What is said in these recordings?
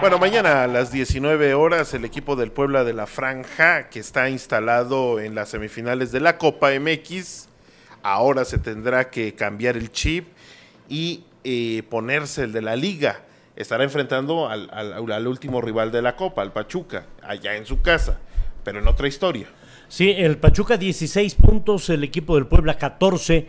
Bueno, mañana a las 19 horas el equipo del Puebla de la Franja, que está instalado en las semifinales de la Copa MX, ahora se tendrá que cambiar el chip y eh, ponerse el de la liga. Estará enfrentando al, al, último rival de la Copa, al Pachuca, allá en su casa, pero en otra historia. Sí, el Pachuca 16 puntos, el equipo del Puebla 14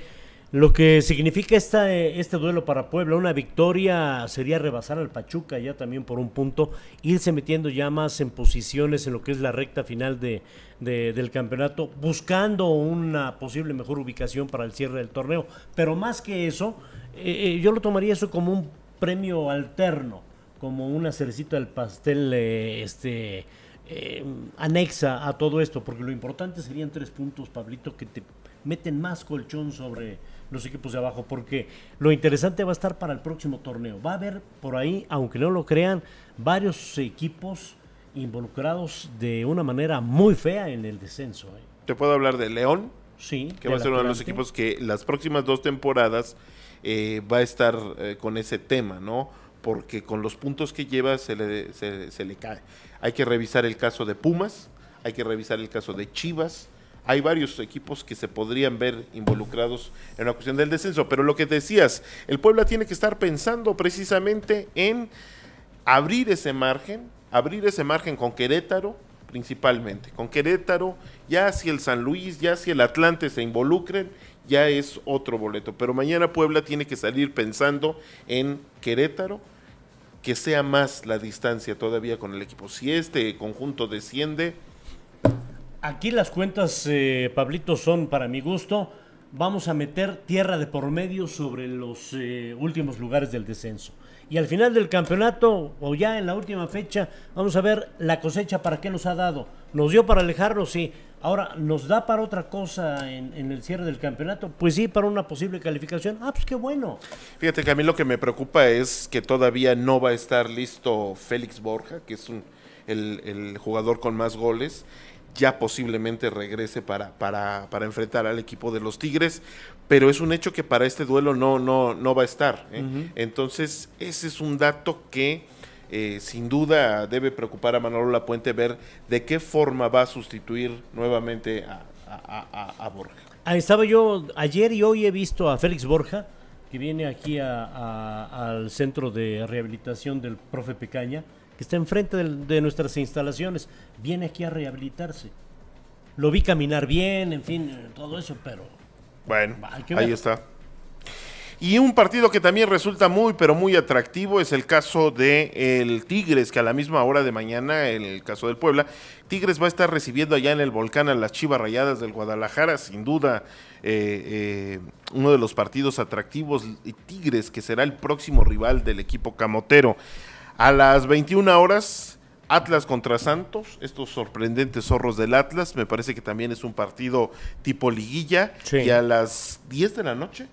lo que significa esta, este duelo para Puebla, una victoria sería rebasar al Pachuca ya también por un punto, irse metiendo ya más en posiciones en lo que es la recta final de, del campeonato, buscando una posible mejor ubicación para el cierre del torneo. Pero más que eso, eh, eh, yo lo tomaría eso como un premio alterno, como una cerecita del pastel eh, este, anexa a todo esto, porque lo importante serían tres puntos, Pablito, que te meten más colchón sobre los equipos de abajo, porque lo interesante va a estar para el próximo torneo. Va a haber por ahí, aunque no lo crean, varios equipos involucrados de una manera muy fea en el descenso. ¿eh? Te puedo hablar de León, sí, que va a ser uno de los equipos que las próximas dos temporadas eh, va a estar eh, con ese tema, ¿no? Porque con los puntos que lleva se se, se le cae. Hay que revisar el caso de Pumas, hay que revisar el caso de Chivas, hay varios equipos que se podrían ver involucrados en la cuestión del descenso. Pero lo que decías, el Puebla tiene que estar pensando precisamente en abrir ese margen, abrir ese margen con Querétaro principalmente, con Querétaro, ya si el San Luis, ya si el Atlante se involucren, ya es otro boleto. Pero mañana Puebla tiene que salir pensando en Querétaro, que sea más la distancia todavía con el equipo. Si este conjunto desciende, Aquí las cuentas, eh, Pablito, son para mi gusto. Vamos a meter tierra de por medio sobre los eh, últimos lugares del descenso. Y al final del campeonato, o ya en la última fecha, vamos a ver la cosecha para qué nos ha dado. ¿Nos dio para alejarnos? Sí. Ahora, ¿nos da para otra cosa en, en, el cierre del campeonato? Pues sí, para una posible calificación. Ah, pues qué bueno. Fíjate que a mí lo que me preocupa es que todavía no va a estar listo Félix Borja, que es un el, jugador con más goles ya posiblemente regrese para, para, enfrentar al equipo de los Tigres, pero es un hecho que para este duelo no, no, no va a estar. ¿eh? Entonces, ese es un dato que eh, sin duda debe preocupar a Manolo Lapuente ver de qué forma va a sustituir nuevamente a, a Borja. Ah, estaba yo, ayer y hoy he visto a Félix Borja que viene aquí a, al centro de rehabilitación del profe Pecaña, que está enfrente de, de, nuestras instalaciones, viene aquí a rehabilitarse. Lo vi caminar bien, en fin, eh, todo eso, pero... Bueno, ahí está. Y un partido que también resulta muy, pero muy atractivo es el caso de el Tigres, que a la misma hora de mañana, el caso del Puebla, Tigres va a estar recibiendo allá en el volcán a las Chivas Rayadas del Guadalajara, sin duda. Eh, eh, uno de los partidos atractivos, Tigres, que será el próximo rival del equipo camotero. A las 21 horas, Atlas contra Santos, estos sorprendentes zorros del Atlas, me parece que también es un partido tipo liguilla. Y a las 10 de la noche,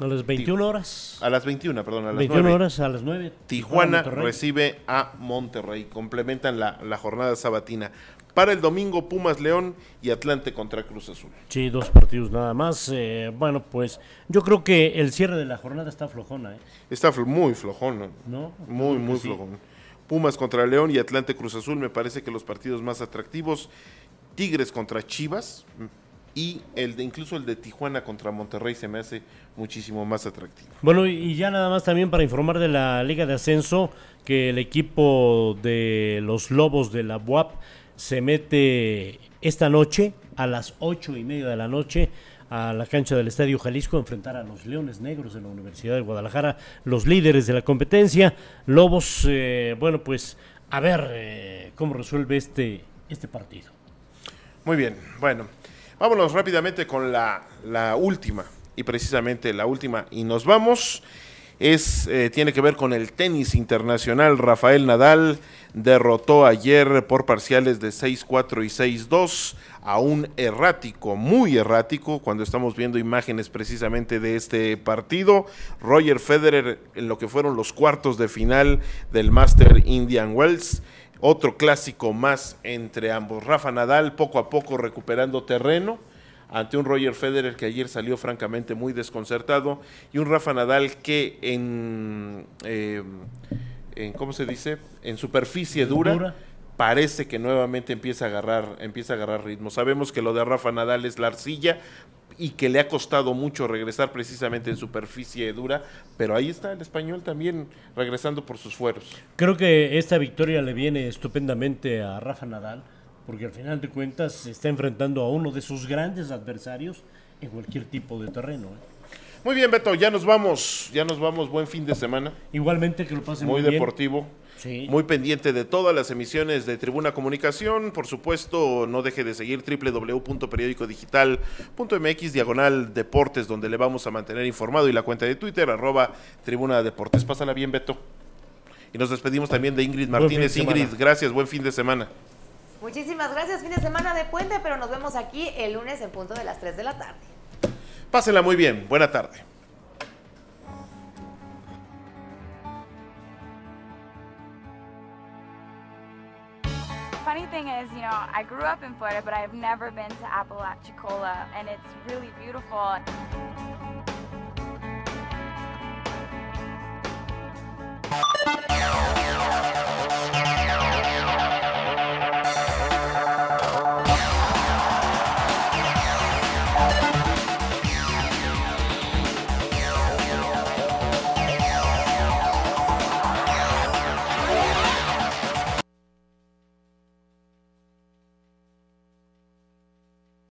a las 21 horas. A las 21, perdón, a las 21 horas, a las 9. Tijuana, recibe a Monterrey. Complementan la, la, jornada sabatina. Para el domingo, Pumas León y Atlante contra Cruz Azul. Sí, dos partidos nada más. Eh, bueno, pues yo creo que el cierre de la jornada está flojona. ¿eh? Está muy flojona. ¿No? Muy, muy flojona. Pumas contra León y Atlante Cruz Azul me parece que los partidos más atractivos. Tigres contra Chivas, y el de incluso el de Tijuana contra Monterrey se me hace muchísimo más atractivo. Bueno, y ya nada más también para informar de la Liga de Ascenso que el equipo de los Lobos de la UAP se mete esta noche a las ocho y media de la noche a la cancha del Estadio Jalisco a enfrentar a los Leones Negros de la Universidad de Guadalajara, los líderes de la competencia. Lobos, eh, bueno, pues a ver eh, cómo resuelve este, este partido. Muy bien, bueno. Vámonos rápidamente con la, última, y precisamente la última, y nos vamos. Es, eh, tiene que ver con el tenis internacional. Rafael Nadal derrotó ayer por parciales de 6-4 y 6-2 a un errático, muy errático, cuando estamos viendo imágenes precisamente de este partido. Roger Federer en lo que fueron los cuartos de final del Master Indian Wells. Otro clásico más entre ambos. Rafa Nadal poco a poco recuperando terreno ante un Roger Federer que ayer salió francamente muy desconcertado y un Rafa Nadal que en, eh, ¿cómo se dice? En superficie dura, parece que nuevamente empieza a agarrar, empieza a agarrar ritmo. Sabemos que lo de Rafa Nadal es la arcilla, y que le ha costado mucho regresar precisamente en superficie dura, pero ahí está el español también regresando por sus fueros. Creo que esta victoria le viene estupendamente a Rafa Nadal, porque al final de cuentas se está enfrentando a uno de sus grandes adversarios en cualquier tipo de terreno. ¿eh? Muy bien, Beto, ya nos vamos, ya nos vamos, buen fin de semana. Igualmente que lo pasen muy bien. Muy deportivo muy pendiente de todas las emisiones de Tribuna Comunicación. Por supuesto, no deje de seguir www.periodicodigital.mx, diagonal deportes, donde le vamos a mantener informado, y la cuenta de Twitter, arroba Tribuna Deportes. Pásala bien, Beto. Y nos despedimos también de Ingrid Martínez. Ingrid, gracias, buen fin de semana. Muchísimas gracias, fin de semana de puente, pero nos vemos aquí el lunes en punto de las 3 de la tarde. Pásenla muy bien, buena tarde. funny thing is, you know, I grew up in Florida, but I've never been to Apalachicola, and it's really beautiful.